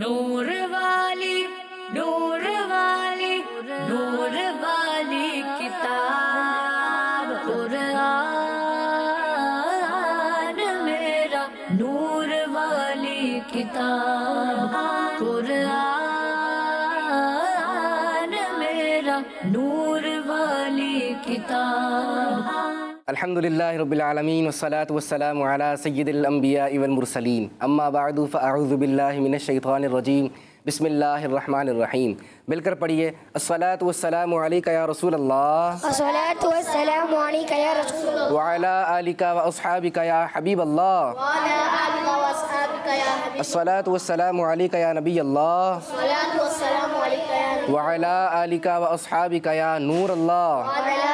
نور والي نور الحمد لله رب العالمين والصلاة والسلام على سيد الأنبياء والمرسلين أما بعد فأعوذ بالله من الشيطان الرجيم بسم الله الرحمن الرحيم مل کر الصلاة والسلام عليك يا رسول الله الصلاة والسلام عليك يا رسول الله وعلى آلك وأصحابك يا حبيب الله وعلى آلك وأصحابك يا حبيب الله الصلاة والسلام عليك يا نبي الله الصلاة والسلام عليك يا نبي الله وعلى آلك وأصحابك يا نور الله وعلى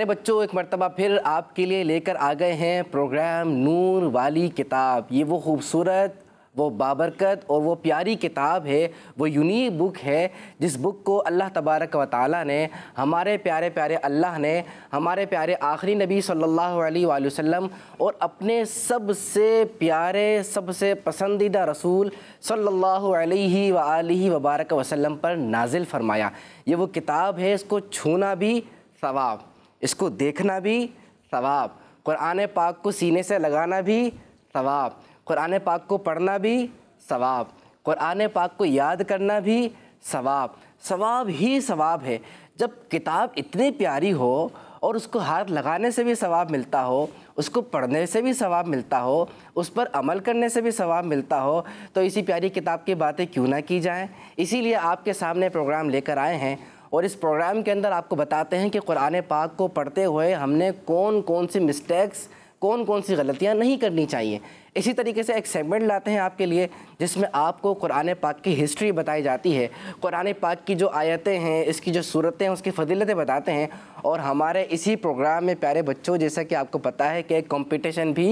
प्यारे बच्चों एक मरतबा फिर आपके लिए लेकर आ गए हैं प्रोग्राम नूर वाली किताब ये वो खूबसूरत वो बाबरकत और वो प्यारी किताब है वो यूनिक बुक है जिस बुक को अल्लाह तबारक व ताली ने हमारे प्यारे प्यारे अल्लाह ने हमारे प्यारे आखिरी नबी सल्लल्लाहु अलैहि वसल्लम और अपने सबसे प्यारे सबसे पसंदीदा रसूल सल्लल्लाहु अलैहि सल्ला वबारक वसल्लम पर नाजिल फरमाया ये वो किताब है इसको छूना भी सवाब इसको देखना भी सवाब कुरान पाक को सीने से लगाना भी सवाब कुरान पाक को पढ़ना भी सवाब कुरान पाक को याद करना भी सवाब सवाब ही सवाब है जब किताब इतनी प्यारी हो और उसको हाथ लगाने से भी सवाब मिलता हो उसको पढ़ने से भी सवाब मिलता हो उस पर अमल करने से भी सवाब मिलता हो तो इसी प्यारी किताब की बातें क्यों ना की जाएं इसीलिए आपके सामने प्रोग्राम लेकर आए हैं और इस प्रोग्राम के अंदर आपको बताते हैं कि कुरान पाक को पढ़ते हुए हमने कौन कौन सी मिस्टेक्स कौन कौन सी गलतियाँ नहीं करनी चाहिए इसी तरीके से एक सेगमेंट लाते हैं आपके लिए जिसमें आपको कुरान पाक की हिस्ट्री बताई जाती है कुरान पाक की जो आयतें हैं इसकी जो सूरतें हैं उसकी फजीलतें बताते हैं और हमारे इसी प्रोग्राम में प्यारे बच्चों जैसा कि आपको पता है कि एक कॉम्पिटिशन भी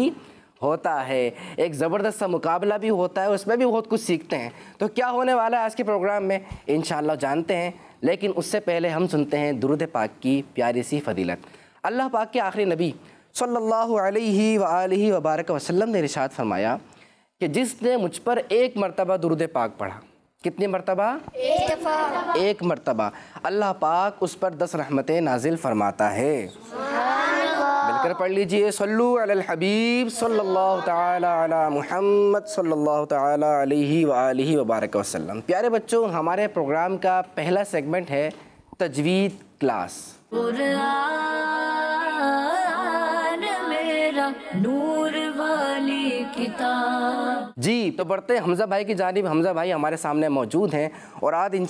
होता है एक ज़बरदस्त सा मुकाबला भी होता है उसमें भी बहुत कुछ सीखते हैं तो क्या होने वाला है आज के प्रोग्राम में इन जानते हैं लेकिन उससे पहले हम सुनते हैं दुरुद पाक की प्यारी सी फ़दीलत अल्लाह पाक के आखिरी नबी सल्लल्लाहु अलैहि सल्ला वबारक वसल्लम ने रिशात फरमाया कि जिसने मुझ पर एक मरतबा दुरुद पाक पढ़ा कितनी मरतबा एक एक मरतबा अल्लाह पाक उस पर दस रहमतें नाजिल फरमाता है कर पढ़ लीजिए हबीब सल्लल्लाहु ताला अला मुहम्मद सल्लल्लाहु ताला अलैहि वबारक वसल्लम प्यारे बच्चों हमारे प्रोग्राम का पहला सेगमेंट है तजवीद क्लास नूर वाली किताब जी तो बढ़ते हमज़ा भाई की जानब हमज़ा भाई हमारे सामने मौजूद हैं और आज इन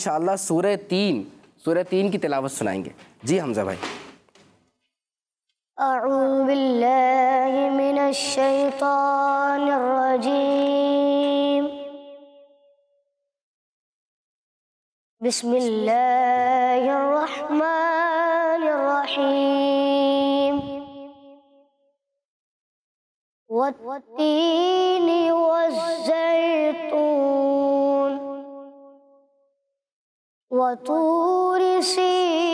सूर्य तीन सूर्य तीन की तिलावत सुनाएंगे जी हमज़ा भाई أعوذ بالله من الشيطان الرجيم بسم الله الرحمن الرحيم والتين والزيتون وطور سين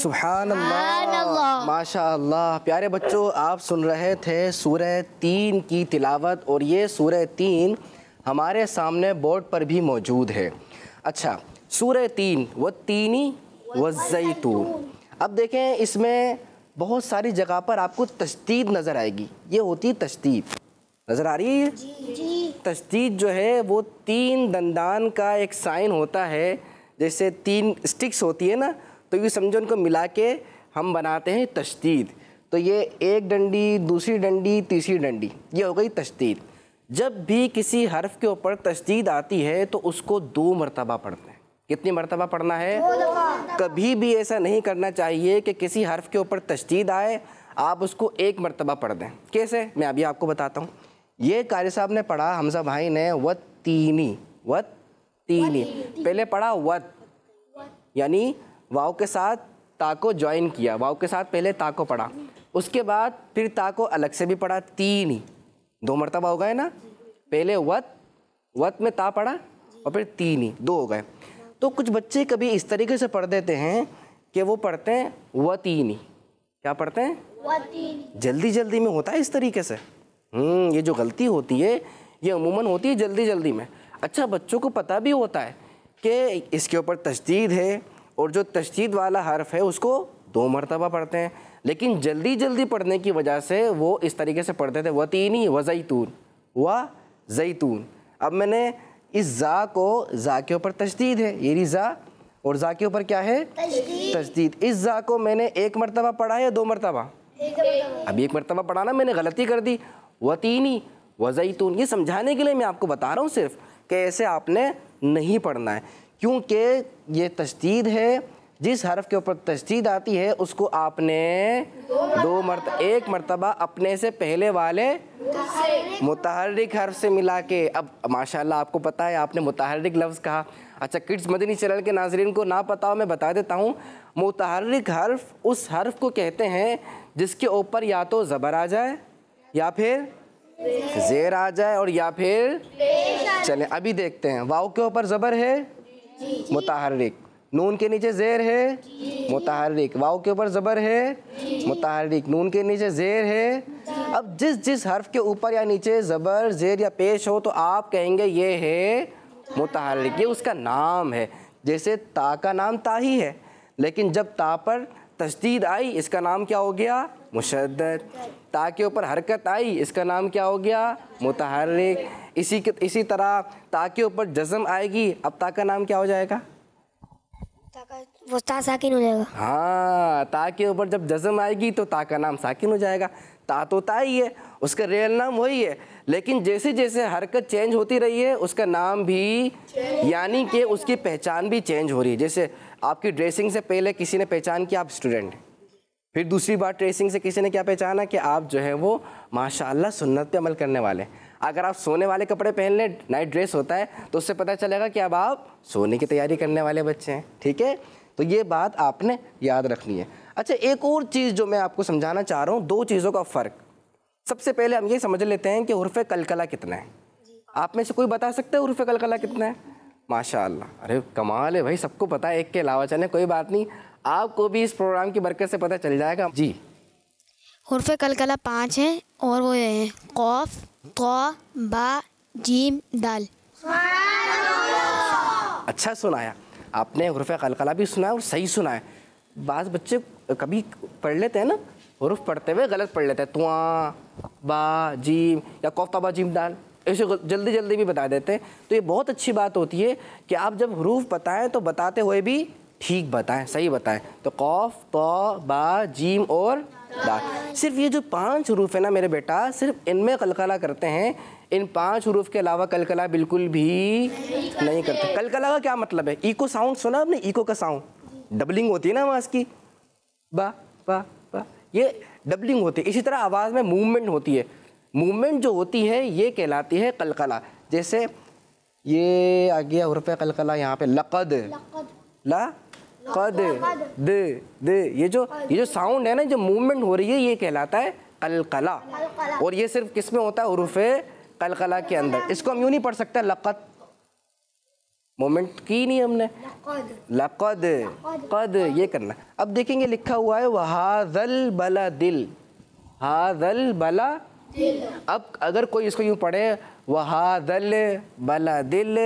सुबहान माशा प्यारे बच्चों आप सुन रहे थे सूरह तीन की तिलावत और ये सूरह तीन हमारे सामने बोर्ड पर भी मौजूद है अच्छा सूरह तीन व तीनी व जैतून अब देखें इसमें बहुत सारी जगह पर आपको तशदीद नज़र आएगी ये होती तशदीद नज़र आ रही है तस्दीद जो है वो तीन दंदान का एक साइन होता है जैसे तीन स्टिक्स होती है ना तो ये समझो उनको मिला के हम बनाते हैं तशदीद तो ये एक डंडी दूसरी डंडी तीसरी डंडी ये हो गई तस्दीद जब भी किसी हर्फ के ऊपर तस्दीद आती है तो उसको दो मरतबा पढ़ते हैं कितनी मरतबा पढ़ना है कभी भी ऐसा नहीं करना चाहिए कि किसी हर्फ के ऊपर तशदीद आए आप उसको एक मरतबा पढ़ दें कैसे मैं अभी आपको बताता हूँ ये कार्य साहब ने पढ़ा हमजा भाई ने व तीनी व तीनी पहले पढ़ा वत यानी वाव के साथ ता को ज्वाइन किया वाव के साथ पहले ता को पढ़ा उसके बाद फिर ता को अलग से भी पढ़ा तीनी दो मरतबा हो गए ना पहले वत वत में ता पढ़ा और फिर तीनी दो हो गए तो कुछ बच्चे कभी इस तरीके से पढ़ देते हैं कि वो पढ़ते हैं व तीनी क्या पढ़ते हैं जल्दी जल्दी में होता है इस तरीके से हम्म, ये जो गलती होती है ये अमूमन होती है जल्दी जल्दी में अच्छा बच्चों को पता भी होता है कि इसके ऊपर तशदीद है और जो तशदीद वाला हर्फ है उसको दो मरतबा पढ़ते हैं लेकिन जल्दी जल्दी पढ़ने की वजह से वो इस तरीके से पढ़ते थे वतीनी व जैतून व जैतून अब मैंने इस ज़ा को ज़ा के ऊपर तशदीद है ये ज़ा और ज़ा के ऊपर क्या है तशदीद इस ज़ा को मैंने एक मरतबा पढ़ा है दो मरतबा अभी एक मरतबा पढ़ा ना मैंने गलती कर दी वतीनी वज़ैतून ये समझाने के लिए मैं आपको बता रहा हूँ सिर्फ कि ऐसे आपने नहीं पढ़ना है क्योंकि ये तशदीद है जिस हर्फ के ऊपर तशदीद आती है उसको आपने दो मरत एक मरतबा अपने से पहले वाले मुतहरक हरफ से मिला के अब माशाल्लाह आपको पता है आपने मुतहरक लफ्ज़ कहा अच्छा किड्स मदनी चैनल के नाजरन को ना पता हो मैं बता देता हूँ मुतहरक हर्फ उस हर्फ को कहते हैं जिसके ऊपर या तो ज़बर आ जाए या फिर जेर आ जाए और या फिर चले अभी देखते हैं वाव के ऊपर ज़बर है मुतहरिक नून के नीचे जेर है मुतहरक वाव के ऊपर ज़बर है मुतहरक नून के नीचे जेर है अब जिस जिस हर्फ के ऊपर या नीचे ज़बर जेर या पेश हो तो आप कहेंगे ये है मुतहरिक ये उसका नाम है जैसे ता का नाम ता ही है लेकिन जब ता पर तशदीद आई इसका नाम क्या हो गया मुशद ता के ऊपर हरकत आई इसका नाम क्या हो गया मुतहरक इसी इसी तरह ता के ऊपर जज़म आएगी अब ता का नाम क्या हो जाएगा वो ता साकिन हो जाएगा हाँ ता के ऊपर जब जज़म आएगी तो ता का नाम साकिन हो जाएगा ता तो ता ही है उसका रियल नाम वही है लेकिन जैसे जैसे हरकत चेंज होती रही है उसका नाम भी यानी कि उसकी पहचान भी चेंज हो रही है जैसे आपकी ड्रेसिंग से पहले किसी ने पहचान कि आप स्टूडेंट हैं फिर दूसरी बार ट्रेसिंग से किसी ने क्या पहचाना कि आप जो है वो माशाल्लाह सुन्नत पे अमल करने वाले अगर आप सोने वाले कपड़े पहन लें नाइट ड्रेस होता है तो उससे पता चलेगा कि अब आप सोने की तैयारी करने वाले बच्चे हैं ठीक है तो ये बात आपने याद रखनी है अच्छा एक और चीज़ जो मैं आपको समझाना चाह रहा हूँ दो चीज़ों का फ़र्क सबसे पहले हम ये समझ लेते हैं कि उर्फ़ कलकला कितना है आप में से कोई बता सकते हैं उर्फ़ कलकला कितना है माशा अरे कमाल है भाई सबको पता है एक के अलावा चले कोई बात नहीं आपको भी इस प्रोग्राम की बरकत से पता चल जाएगा जी हरफ कला पाँच हैं और वो हैं कौफ कौ बा जीम दाल अच्छा सुनाया आपने हरफ कलकला भी सुना और सही सुना है बाद बच्चे कभी पढ़ लेते हैं ना हरफ पढ़ते हुए गलत पढ़ लेते हैं तुआ बा जीम या कौफ तबा जीम दाल ऐसे जल्दी जल्दी भी बता देते हैं तो ये बहुत अच्छी बात होती है कि आप जब हरूफ बताएं तो बताते हुए भी ठीक बताएं सही बताएं तो कौफ तो बा जीम और दा सिर्फ ये जो पांच हरूफ है ना मेरे बेटा सिर्फ इनमें कलकला करते हैं इन पांच हरूफ के अलावा कलकला बिल्कुल भी नहीं, नहीं करते कलकला का क्या मतलब है ईको साउंड सुना आपने ईको का साउंड डबलिंग होती है ना आवाज़ की बा बा बा ये डबलिंग होती है इसी तरह आवाज़ में मूवमेंट होती है मूवमेंट जो होती है ये कहलाती है कलकला जैसे ये आ गया उर्फ कलकला यहाँ पे लकद ला कद द द ये जो ये जो साउंड है ना जो मूवमेंट हो रही है ये कहलाता है कलकला और ये सिर्फ किस में होता है उर्फ कलकला के अंदर इसको हम यूँ नहीं पढ़ सकते लकत मोमेंट की नहीं हमने लकद कद ये करना अब देखेंगे लिखा हुआ है वहादल बला दिल हाजल बला अब अगर कोई इसको यूँ पढ़े वहा दल बला दिल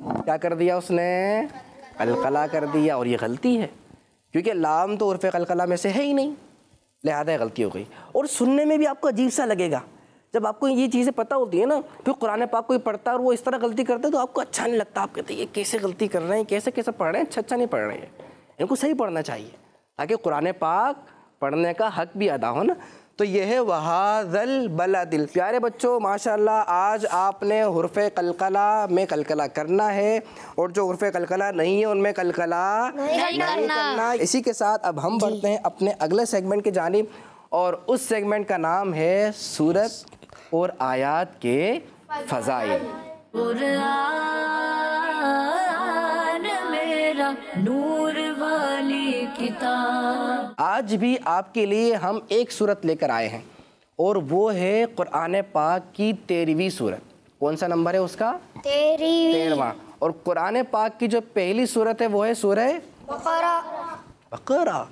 क्या कर दिया उसने अलकला कर दिया और ये गलती है क्योंकि लाम तो उर्फ़ कलकला में से है ही नहीं लिहाजा गलती हो गई और सुनने में भी आपको अजीब सा लगेगा जब आपको ये चीज़ें पता होती है ना फिर कुरान पाक कोई पढ़ता है और वो इस तरह गलती करते हैं तो आपको अच्छा नहीं लगता आप कहते हैं ये कैसे गलती कर रहे हैं कैसे कैसे पढ़ रहे हैं अच्छा अच्छा नहीं पढ़ रहे हैं इनको सही पढ़ना चाहिए ताकि कुरान पाक पढ़ने का हक भी अदा हो ना तो यह है बला दिल प्यारे बच्चों माशाल्लाह आज आपने हरफ कलकला में कलकला करना है और जो हरफ कलकला नहीं है उनमें कलकला नहीं, नहीं करना।, करना इसी के साथ अब हम बढ़ते हैं अपने अगले सेगमेंट की जानब और उस सेगमेंट का नाम है सूरत और आयात के फ़ज़ाइल मेरा नूर आज भी आपके लिए हम एक सूरत लेकर आए हैं और वो है कुरान पाक की तेरहवीं सूरत कौन सा नंबर है उसका तेरहवा और कुरान पाक की जो पहली सूरत है वो है सूरह बकरा बकरा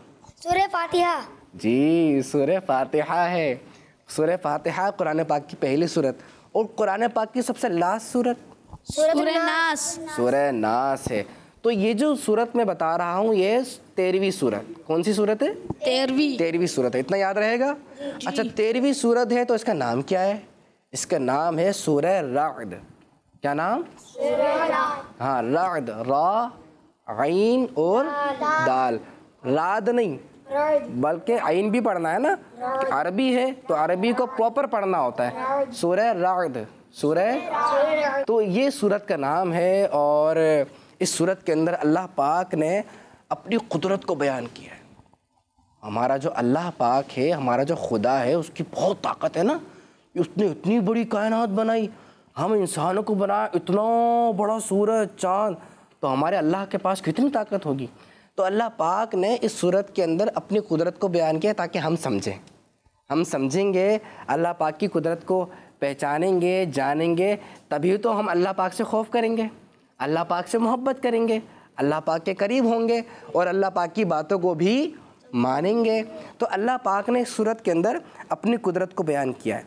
सूर्य फातिहा जी सूर्य फातिहा है सूर्य फातिहा कुरान पाक की पहली सूरत और कुरान पाक की सबसे लास्ट सूरत सूरह नास सूरह नास है तो ये जो सूरत मैं बता रहा हूँ ये तेरहवीं सूरत कौन सी सूरत है तेरहवीं तेरहवीं सूरत है इतना याद रहेगा अच्छा तेरहवीं सूरत है तो इसका नाम क्या है इसका नाम है सूर रद क्या नाम हाँ रद रा और दाल राद नहीं बल्कि आइन भी पढ़ना है ना अरबी है तो अरबी को प्रॉपर पढ़ना होता है सूर रद सूर तो ये सूरत का नाम है और इस सूरत के अंदर अल्लाह पाक ने अपनी कुदरत को बयान किया है हमारा जो अल्लाह पाक है हमारा जो खुदा है उसकी बहुत ताकत है ना उसने इतनी बड़ी कायनात बनाई हम इंसानों को बनाया इतना बड़ा सूरज चाँद तो हमारे अल्लाह के पास कितनी ताकत होगी तो अल्लाह पाक ने इस सूरत के अंदर अपनी कुदरत को बयान किया ताकि हम समझें हम समझेंगे अल्लाह पाक की कुदरत को पहचानेंगे जानेंगे तभी तो हम अल्लाह पाक से खौफ करेंगे अल्लाह पाक से मोहब्बत करेंगे अल्लाह पाक के करीब होंगे और अल्लाह पाक की बातों को भी मानेंगे तो अल्लाह पाक ने सूरत के अंदर अपनी कुदरत को बयान किया है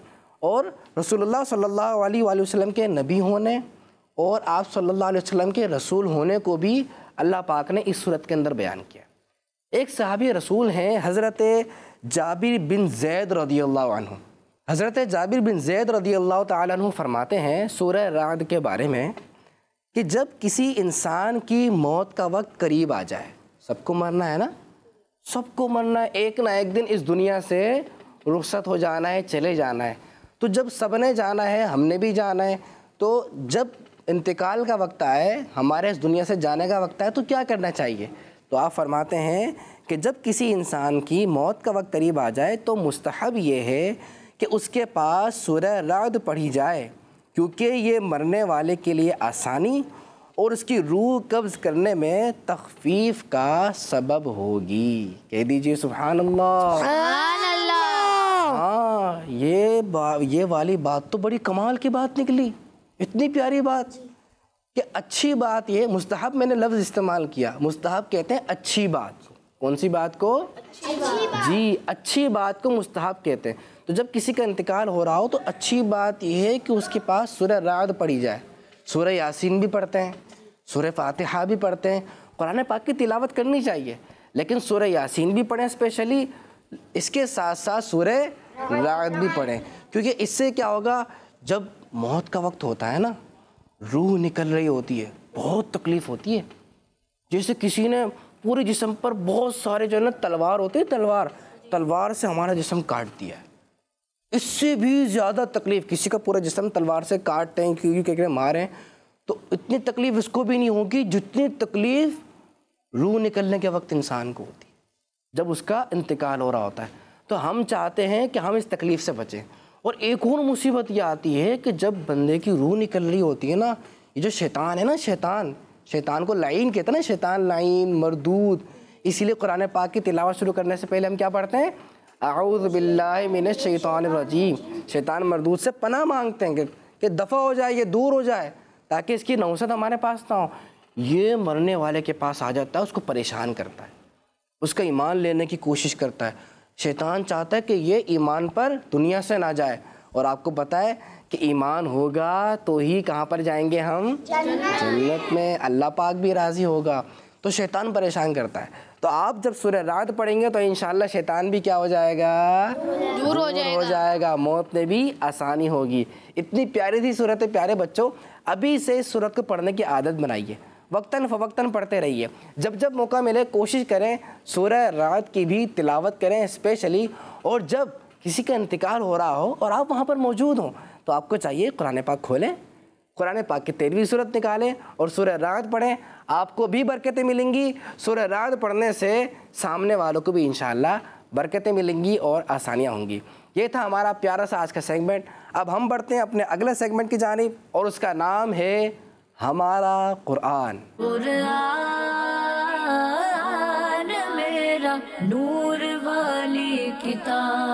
और रसूलुल्लाह सल्लल्लाहु अलैहि वसल्लम के नबी होने और आप सल्लल्लाहु अलैहि वसल्लम के रसूल होने को भी अल्लाह पाक ने इस सूरत के अंदर बयान किया एक सहाबी रसूल हैं हज़रत जाबिर बिन जैद रदी अल्लाह हज़रत जाबिर बिन जैद रदी अल्लाह तरमाते फरमाते हैं सूर्य राद के बारे में कि जब किसी इंसान की मौत का वक्त करीब आ जाए सबको मरना है ना सबको मरना है एक ना एक दिन इस दुनिया से रुख्सत हो जाना है चले जाना है तो जब सब ने जाना है हमने भी जाना है तो जब इंतकाल का वक्त आए हमारे इस दुनिया से जाने का वक्त आए तो क्या करना चाहिए तो आप फरमाते हैं कि जब किसी इंसान की मौत का वक्त करीब आ जाए तो मुस्तहब ये है कि उसके पास सुरह रद पढ़ी जाए क्योंकि ये मरने वाले के लिए आसानी और उसकी रूह कब्ज़ करने में तखफीफ का सबब होगी कह दीजिए सुबहान अल्लाह हाँ ये ये वाली बात तो बड़ी कमाल की बात निकली इतनी प्यारी बात कि अच्छी बात ये मुस्तहब मैंने लफ्ज़ इस्तेमाल किया मुस्तहब कहते हैं अच्छी बात कौन सी बात को अच्छी बात। जी अच्छी बात को मुस्तहब कहते हैं तो जब किसी का इंतकाल हो रहा हो तो अच्छी बात यह है कि उसके पास सुरह राद पढ़ी जाए सुरह यासीन भी पढ़ते हैं सुरह फातिहा भी पढ़ते हैं कुरान पाक की तिलावत करनी चाहिए लेकिन सुरह यासीन भी पढ़ें स्पेशली इसके साथ साथ सुरह राद भी पढ़ें क्योंकि इससे क्या होगा जब मौत का वक्त होता है ना रूह निकल रही होती है बहुत तकलीफ़ होती है जैसे किसी ने पूरे जिसम पर बहुत सारे जो है ना तलवार होती है तलवार तलवार से हमारा जिसम काट दिया है इससे भी ज़्यादा तकलीफ़ किसी का पूरा जिसम तलवार से काटते हैं क्यों कह मारे मारें तो इतनी तकलीफ़ इसको भी नहीं होगी जितनी तकलीफ़ रूह निकलने के वक्त इंसान को होती जब उसका इंतकाल हो रहा होता है तो हम चाहते हैं कि हम इस तकलीफ़ से बचें और एक और मुसीबत यह आती है कि जब बंदे की रूह निकल रही होती है ना ये जो शैतान है ना शैतान शैतान को लाइन कहते हैं ना शैतान लाइन मरदूद इसीलिए कुरान पाक की तिलावत शुरू करने से पहले हम क्या पढ़ते हैं आउज़बिल्लिनशैतरजीम शैतान मरदूद से पना मांगते हैं कि, कि दफ़ा हो जाए ये दूर हो जाए ताकि इसकी नौसत हमारे पास ना हो ये मरने वाले के पास आ जाता है उसको परेशान करता है उसका ईमान लेने की कोशिश करता है शैतान चाहता है कि ये ईमान पर दुनिया से ना जाए और आपको बताए कि ईमान होगा तो ही कहाँ पर जाएंगे हम जन्नत में अल्लाह पाक भी राज़ी होगा तो शैतान परेशान करता है तो आप जब सूर्य रात पढ़ेंगे तो इन शैतान भी क्या हो जाएगा दूर हो जाएगा हो जाएगा मौत में भी आसानी होगी इतनी प्यारी थी सूरत प्यारे बच्चों अभी से सूरत को पढ़ने की आदत बनाइए वक्ता फ़वक्ता पढ़ते रहिए जब जब मौका मिले कोशिश करें सूर्य रात की भी तिलावत करें स्पेशली और जब किसी का इंतकाल हो रहा हो और आप वहाँ पर मौजूद हों तो आपको चाहिए कुरान पाक खोलें कुरान पाक की तेरहवीं सूरत निकालें और सूर्य रात पढ़ें आपको भी बरकतें मिलेंगी सूर्य रात पढ़ने से सामने वालों को भी इन बरकतें मिलेंगी और आसानियाँ होंगी ये था हमारा प्यारा सा आज का सेगमेंट अब हम बढ़ते हैं अपने अगले सेगमेंट की जानब और उसका नाम है हमारा कुरान नूर वाली किताब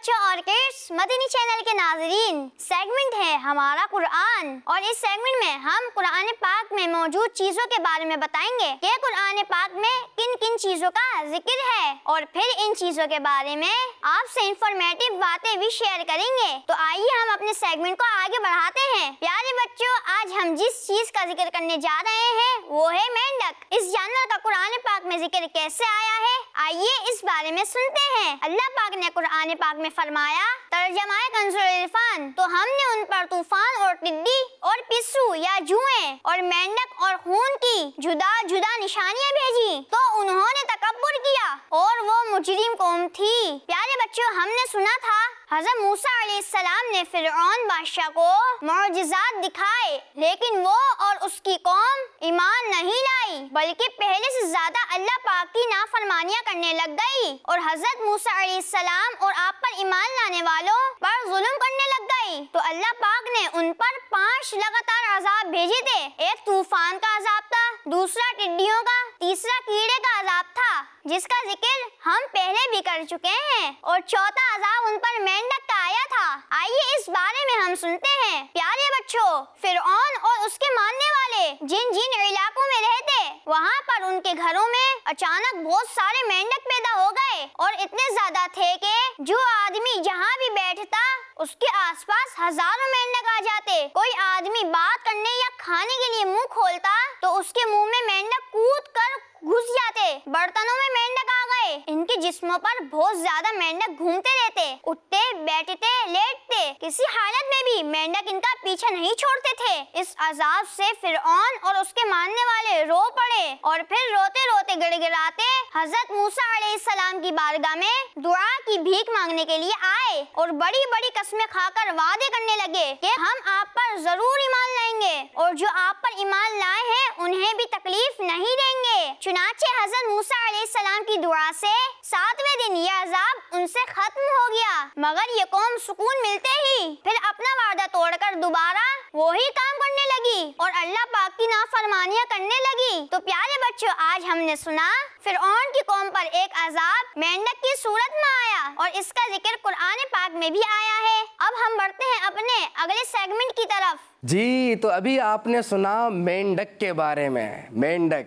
बच्चों और किड्स मदनी चैनल के नाजरीन सेगमेंट है हमारा कुरान और इस सेगमेंट में हम कुरान पाक में मौजूद चीजों के बारे में बताएंगे कि कुरान पाक में किन किन चीजों का जिक्र है और फिर इन चीजों के बारे में आपसे इंफॉर्मेटिव बातें भी शेयर करेंगे तो आइए हम अपने सेगमेंट को आगे बढ़ाते हैं प्यारे बच्चों आज हम जिस चीज का जिक्र करने जा रहे हैं वो है मेंढक इस जानवर का कुरान पाक में जिक्र कैसे आया आइए इस बारे में सुनते हैं अल्लाह पाक ने कुरान पाक में फरमाया तर्जमाए कंसुल इरफान तो हमने उन पर तूफान और टिड्डी और पिस्सू या जुए और मेंढक और खून की जुदा जुदा निशानियाँ भेजी तो उन्होंने तक तकबर किया और वो मुजरिम कौम थी प्यारे बच्चों हमने सुना था हजरत मूसा सलाम ने फिर बादशाह को मोजात दिखाए लेकिन वो और उसकी कौम ईमान नहीं लाई बल्कि पहले से ज्यादा अल्लाह पाक की नाफरमानियां करने लग गई और हजरत मूसा सलाम और आप पर ईमान लाने वालों पर जुल्म करने लग गई तो अल्लाह पाक ने उन पर पांच लगातार अजाब भेजे थे एक तूफान का अजाब था दूसरा टिड्डियों का तीसरा कीड़े का अजाब था जिसका जिक्र हम पहले भी कर चुके हैं और चौथा अजाब उन पर मेंढक का आया था आइए इस बारे में हम सुनते हैं प्यारे बच्चों फिर और उसके मानने वाले जिन जिन इलाकों में रहते वहाँ पर उनके घरों में अचानक बहुत सारे मेंढक पैदा हो गए और इतने ज्यादा थे कि जो आदमी जहाँ भी बैठता उसके आसपास हजारों मेंढक आ जाते कोई आदमी बात करने या खाने के लिए मुंह खोलता तो उसके मुंह में मेंढक कूद कर घुस जाते बर्तनों में मेंढक आ गए इनके जिस्मों पर बहुत ज्यादा मेंढक घूमते रहते उठते बैठते लेटते किसी हालत में भी मेंढक इनका पीछा नहीं छोड़ते थे इस अजाब से फिर और उसके मानने वाले रो पड़े और फिर रोते रोते गिड़गिड़ाते हजरत मूसा सलाम की बारगाह में दुआ की भीख मांगने के लिए आए और बड़ी बड़ी कस्में खाकर वादे करने लगे कि हम आप पर जरूर ईमान लाएंगे और जो आप पर ईमान लाए हैं उन्हें भी तकलीफ नहीं देंगे चुनाचे हजरत मूसा सलाम की दुआ से सातवें दिन यह अजाब उनसे खत्म हो गया मगर ये कौम सुकून मिलते ही फिर अपना वादा तोड़कर दोबारा वही काम करने लगी और अल्लाह पाक की नाफरमानियां करने लगी तो प्यारे बच्चों आज हमने सुना फिर और फिरौन की कौम पर एक अजाब मेंढक की सूरत में आया और इसका जिक्र कुरान पाक में भी आया है अब हम बढ़ते हैं अपने अगले सेगमेंट की तरफ जी तो अभी आपने सुना मेंढक के बारे में मेंढक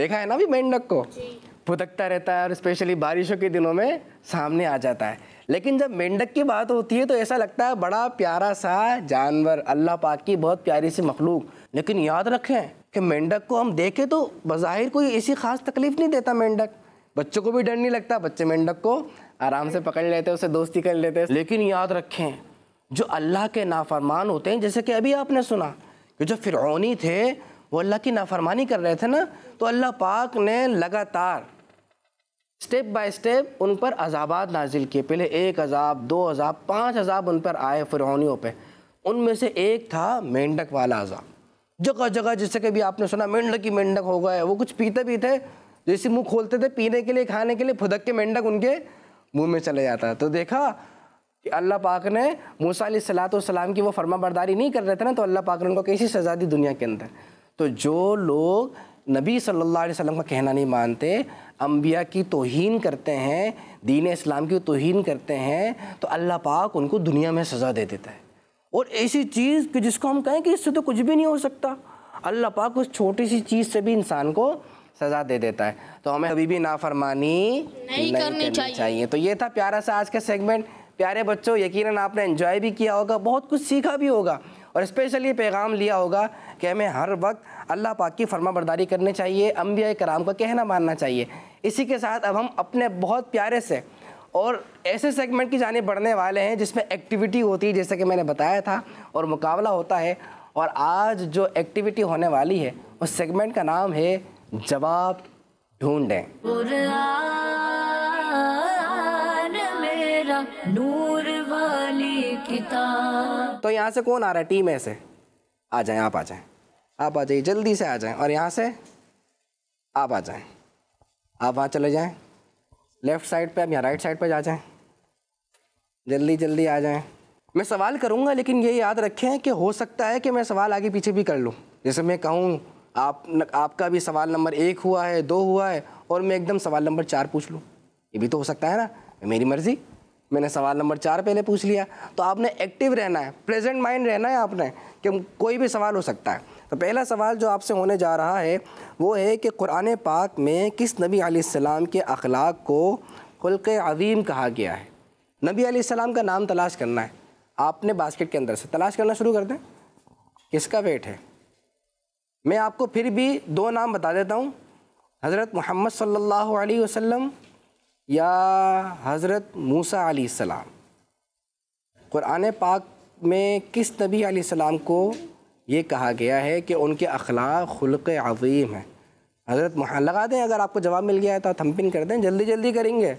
देखा है ना अभी मेंढक को फुदकता रहता है और स्पेशली बारिशों के दिनों में सामने आ जाता है लेकिन जब मेंढक की बात होती है तो ऐसा लगता है बड़ा प्यारा सा जानवर अल्लाह पाक की बहुत प्यारी सी मखलूक लेकिन याद रखें कि मेंढक को हम देखें तो बाहिर कोई ऐसी ख़ास तकलीफ़ नहीं देता मेंढक बच्चों को भी डर नहीं लगता बच्चे मेंढक को आराम से पकड़ लेते हैं उसे दोस्ती कर लेते हैं लेकिन याद रखें जो अल्लाह के नाफरमान होते हैं जैसे कि अभी आपने सुना कि जो फिरौनी थे वो अल्लाह की नाफरमानी कर रहे थे ना तो अल्लाह पाक ने लगातार स्टेप बाय स्टेप उन पर अजाबात नाजिल किए पहले एक अजाब दो अजाब पाँच अजाब उन पर आए फ़िरौनियों पर उनमें से एक था मेंढक वाला अजाब जगह जगह जिससे कभी आपने सुना मेंढक ही मेंढक हो गए वो कुछ पीते भी थे जैसे मुंह खोलते थे पीने के लिए खाने के लिए फुदक के मेंढक उनके मुंह में चले जाता है तो देखा कि अल्लाह पाक ने मूसा सलाम की वो फर्मा बरदारी नहीं कर रहे थे ना तो अल्लाह पाक ने उनको कैसी सज़ा दी दुनिया के अंदर तो जो लोग नबी सल्लल्लाहु अलैहि वसल्लम का कहना नहीं मानते अम्बिया की तोहन करते हैं दीन इस्लाम की तोहन करते हैं तो अल्लाह पाक उनको दुनिया में सज़ा दे देता है और ऐसी चीज़ कि जिसको हम कहें कि इससे तो कुछ भी नहीं हो सकता अल्लाह पाक उस छोटी सी चीज़ से भी इंसान को सज़ा दे देता है तो हमें अभी भी नाफरमानी नहीं, नहीं करनी, करनी चाहिए।, चाहिए तो ये था प्यारा सा आज का सेगमेंट प्यारे बच्चों यकीनन आपने एंजॉय भी किया होगा बहुत कुछ सीखा भी होगा और स्पेशली पैगाम लिया होगा कि हमें हर वक्त अल्लाह पाक की फर्मा बरदारी करनी चाहिए अम्बिया कराम का कहना मानना चाहिए इसी के साथ अब हम अपने बहुत प्यारे से और ऐसे सेगमेंट की जाने बढ़ने वाले हैं जिसमें एक्टिविटी होती है जैसे कि मैंने बताया था और मुकाबला होता है और आज जो एक्टिविटी होने वाली है उस सेगमेंट का नाम है जवाब ढूंढें नूर तो यहाँ से कौन आ रहा है टीम ऐसे आ जाए आप आ जाए आप आ जाइए जल्दी से आ जाए और यहाँ से आप आ जाए आप वहाँ चले जाएँ लेफ़्ट साइड पे आप यहाँ राइट साइड पे जा जाएँ जल्दी जल्दी आ जाएँ मैं सवाल करूँगा लेकिन ये याद रखें कि हो सकता है कि मैं सवाल आगे पीछे भी कर लूँ जैसे मैं कहूँ आप न, आपका भी सवाल नंबर एक हुआ है दो हुआ है और मैं एकदम सवाल नंबर चार पूछ लूँ ये भी तो हो सकता है ना मेरी मर्ज़ी मैंने सवाल नंबर चार पहले पूछ लिया तो आपने एक्टिव रहना है प्रेजेंट माइंड रहना है आपने कि कोई भी सवाल हो सकता है तो पहला सवाल जो आपसे होने जा रहा है वो है कि कुरान पाक में किस नबी आसमाम के अखलाक को खुल्क अवीम कहा गया है नबी आसमाम का नाम तलाश करना है आपने बास्केट के अंदर से तलाश करना शुरू कर दें किसका वेट है मैं आपको फिर भी दो नाम बता देता हूँ हज़रत मोहम्मद सल्लल्लाहु अलैहि वसल्लम या हज़रत मूसा आलाम क़ुरान पाक में किस नबी सलाम को ये कहा गया है कि उनके अखलाक खुलक अवीम हैं हज़रत मोहन लगा दें अगर आपको जवाब मिल गया है तो आप थम्पिन कर दें जल्दी जल्दी करेंगे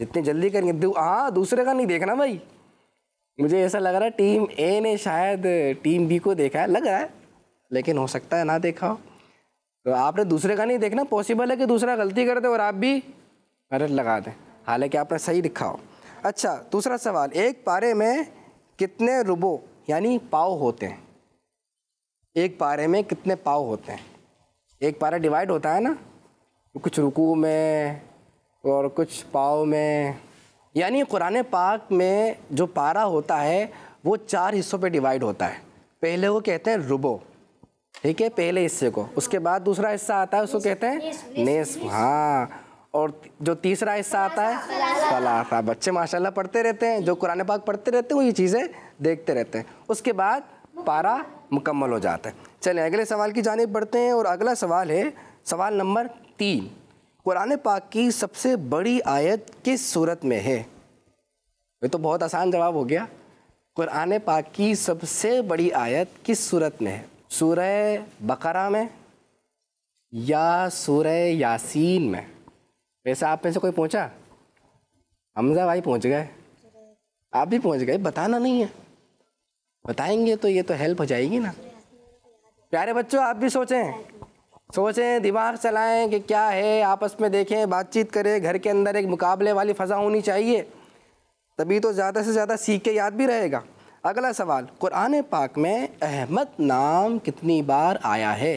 जितनी जल्दी करेंगे हाँ दूसरे का नहीं देखना भाई मुझे ऐसा लग रहा है टीम ए ने शायद टीम बी को देखा है लग रहा है लेकिन हो सकता है ना देखा हो तो आपने दूसरे का नहीं देखना पॉसिबल है कि दूसरा गलती कर दे और आप भी मेरिट लगा दें हालांकि आपने सही लिखा हो अच्छा दूसरा सवाल एक पारे में कितने रुबो यानी पाव होते हैं एक पारे में कितने पाव होते हैं एक पारा डिवाइड होता है ना कुछ रुकू में और कुछ पाव में यानी कुरान पाक में जो पारा होता है वो चार हिस्सों पे डिवाइड होता है पहले वो कहते हैं रुबो ठीक है पहले हिस्से को उसके बाद दूसरा हिस्सा आता है उसको कहते हैं नेस हाँ और जो तीसरा हिस्सा आता है सलासा बच्चे माशाल्लाह पढ़ते रहते हैं जो कुरान पाक पढ़ते रहते हैं वो ये चीज़ें देखते रहते हैं उसके बाद पारा मुकम्मल हो जाता है चलें अगले सवाल की जानब बढ़ते हैं और अगला सवाल है सवाल नंबर तीन कुरान पाक की सबसे बड़ी आयत किस सूरत में है ये तो बहुत आसान जवाब हो गया कुरान पाक की सबसे बड़ी आयत किस सूरत में है सूरह बकरा में या सूरह यासीन में वैसे आप में से कोई पहुंचा हमजा भाई पहुंच गए आप भी पहुंच गए बताना नहीं है बताएंगे तो ये तो हेल्प हो जाएगी ना प्यारे बच्चों आप भी सोचें सोचें दिमाग चलाएं कि क्या है आपस में देखें बातचीत करें घर के अंदर एक मुकाबले वाली फ़ज़ा होनी चाहिए तभी तो ज़्यादा से ज़्यादा सीख के याद भी रहेगा अगला सवाल कुरान पाक में अहमद नाम कितनी बार आया है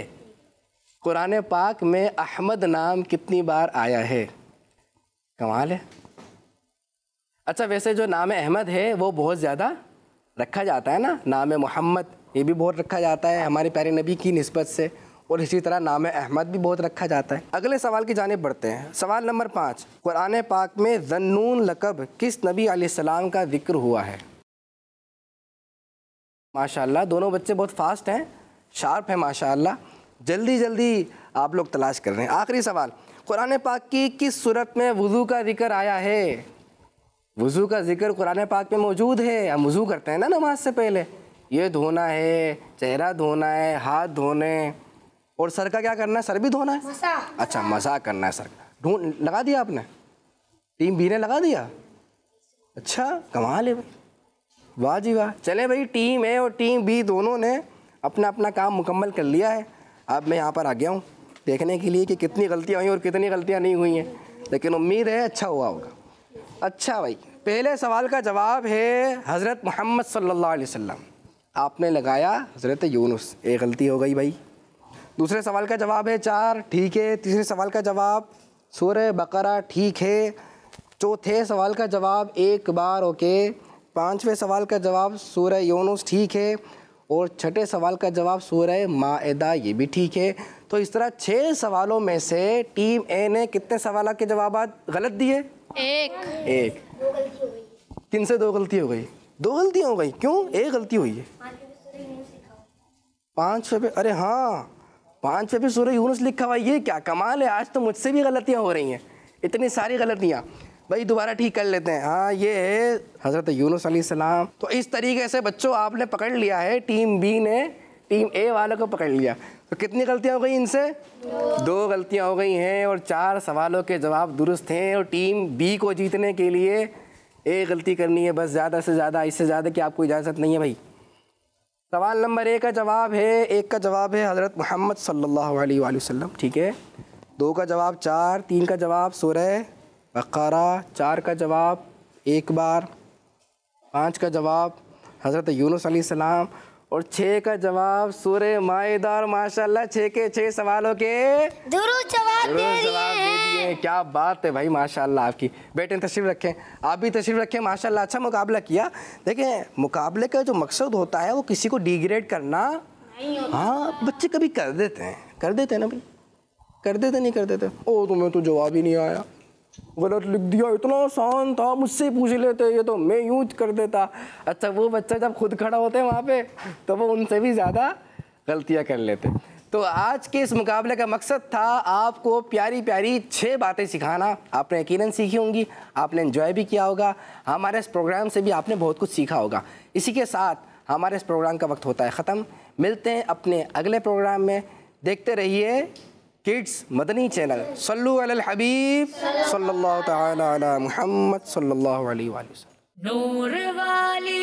कुरान पाक में अहमद नाम कितनी बार आया है कमाल है अच्छा वैसे जो नाम अहमद है वो बहुत ज़्यादा रखा जाता है ना नाम मोहम्मद ये भी बहुत रखा जाता है हमारे प्यारे नबी की नस्बत से और इसी तरह नाम अहमद भी बहुत रखा जाता है अगले सवाल की जानब बढ़ते हैं सवाल नंबर पाँच कुरान पाक में जन्नून लकब किस नबी आसमाम का जिक्र हुआ है माशाल्लाह दोनों बच्चे बहुत फास्ट हैं शार्प हैं माशाल्लाह जल्दी जल्दी आप लोग तलाश कर रहे हैं आखिरी सवाल कुरान पाक की किस सूरत में वज़ू का जिक्र आया है वज़ू का जिक्र कुरान पाक में मौजूद है हम वज़ू करते हैं ना नमाज से पहले ये धोना है चेहरा धोना है हाथ धोने और सर का क्या करना है सर भी धोना है मसा। अच्छा मजाक करना है सर का ढूंढ लगा दिया आपने टीम बी ने लगा दिया अच्छा कमाल है भाई वाह जी वाह चले भाई टीम ए और टीम बी दोनों ने अपना अपना काम मुकम्मल कर लिया है अब मैं यहाँ पर आ गया हूँ देखने के लिए कि कितनी गलतियाँ हुई और कितनी गलतियाँ नहीं हुई हैं लेकिन उम्मीद है अच्छा हुआ होगा अच्छा भाई पहले सवाल का जवाब है हज़रत मोहम्मद सल्लल्लाहु अलैहि वसल्लम आपने लगाया हज़रत यूनुस एक गलती हो गई भाई दूसरे सवाल का जवाब है चार ठीक है तीसरे सवाल का जवाब सूर्य बकरा ठीक है चौथे सवाल का जवाब एक बार ओके पाँचवें सवाल का जवाब सूर्य यूनुस ठीक है और छठे सवाल का जवाब सूर्य माएदा ये भी ठीक है तो इस तरह छः सवालों में से टीम ए ने कितने सवाल के जवाब गलत दिए एक एक किन से दो गलती हो गई दो गलती हो गई क्यों एक गलती हुई है पाँच पे अरे हाँ पाँच पे सूर्य यूनुस लिखा हुआ ये क्या कमाल है आज तो मुझसे भी गलतियाँ हो रही हैं इतनी सारी गलतियाँ भाई दोबारा ठीक कर लेते हैं हाँ ये है हज़रत यूनुस सलाम तो इस तरीके से बच्चों आपने पकड़ लिया है टीम बी ने टीम ए वाले को पकड़ लिया तो कितनी गलतियां हो गई इनसे दो, गलतियाँ गलतियां हो गई हैं और चार सवालों के जवाब दुरुस्त हैं और टीम बी को जीतने के लिए एक गलती करनी है बस ज़्यादा से ज़्यादा इससे ज़्यादा कि आपको इजाज़त नहीं है भाई सवाल नंबर एक का जवाब है एक का जवाब है हज़रत मोहम्मद सल्लल्लाहु अलैहि वसल्लम ठीक है दो का जवाब चार तीन का जवाब सोरह बकारा चार का जवाब एक बार पाँच का जवाब हज़रत यूनुस सलाम और छ का जवाब सूर्य माएदार माशाल्लाह छः के छः सवालों के जवाब दे दिए क्या बात है भाई माशाल्लाह आपकी बेटे तशरीफ रखें आप भी तशरीफ रखें माशाल्लाह अच्छा मुकाबला किया देखें मुकाबले का जो मकसद होता है वो किसी को डिग्रेड करना हाँ बच्चे कभी कर देते हैं कर देते हैं ना भाई कर देते नहीं कर देते ओ तुम्हें तो, तो जवाब ही नहीं आया गलत लिख दिया इतना आसान था मुझसे पूछ लेते ये तो मैं यूज कर देता अच्छा वो बच्चा जब खुद खड़ा होते हैं वहाँ पे तो वो उनसे भी ज़्यादा गलतियाँ कर लेते तो आज के इस मुकाबले का मकसद था आपको प्यारी प्यारी छः बातें सिखाना आपने यकीन सीखी होंगी आपने इन्जॉय भी किया होगा हमारे इस प्रोग्राम से भी आपने बहुत कुछ सीखा होगा इसी के साथ हमारे इस प्रोग्राम का वक्त होता है ख़त्म मिलते हैं अपने अगले प्रोग्राम में देखते रहिए किड्स मदनी चैनल सल्लू अल हबीब सल्लल्लाहु तआला अला मुहम्मद सल्लल्लाहु अलैहि वसल्लम नूर वाली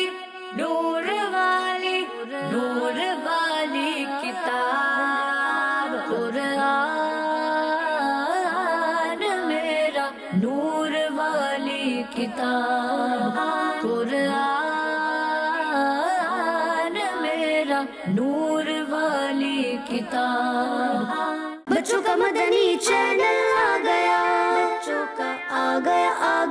नूर वाली नूर वाली किताब चैनल आ गया बच्चों का आ गया आ गया